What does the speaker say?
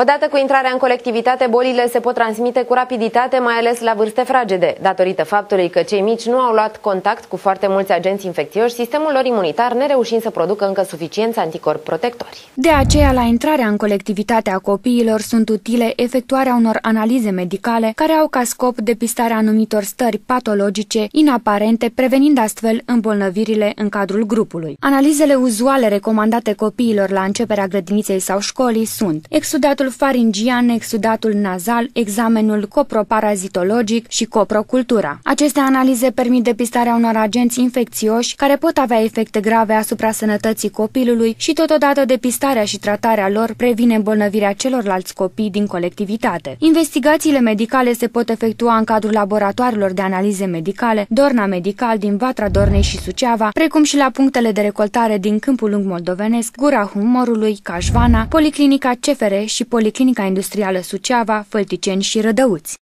Odată cu intrarea în colectivitate, bolile se pot transmite cu rapiditate, mai ales la vârste fragede. Datorită faptului că cei mici nu au luat contact cu foarte mulți agenți infecțioși, sistemul lor imunitar nereușind să producă încă suficienți anticorpi protectori. De aceea, la intrarea în colectivitatea copiilor sunt utile efectuarea unor analize medicale care au ca scop depistarea anumitor stări patologice inaparente, prevenind astfel îmbolnăvirile în cadrul grupului. Analizele uzuale recomandate copiilor la începerea grădiniței sau școlii sunt exudatul examenul faringian, exudatul nazal, examenul coproparazitologic și coprocultura. Aceste analize permit depistarea unor agenți infecțioși care pot avea efecte grave asupra sănătății copilului și totodată depistarea și tratarea lor previne îmbolnăvirea celorlalți copii din colectivitate. Investigațiile medicale se pot efectua în cadrul laboratoarelor de analize medicale, Dorna Medical din Vatra Dornei și Suceava, precum și la punctele de recoltare din Câmpul Lung Moldovenesc, Gura Humorului, Cașvana, Policlinica CFR și Policlinica Policlinica Industrială Suceava, Fălticeni și Rădăuți.